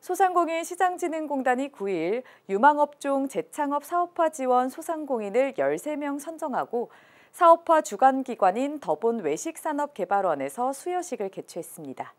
소상공인 시장진흥공단이 9일 유망업종 재창업 사업화 지원 소상공인을 13명 선정하고 사업화 주관기관인 더본외식산업개발원에서 수여식을 개최했습니다.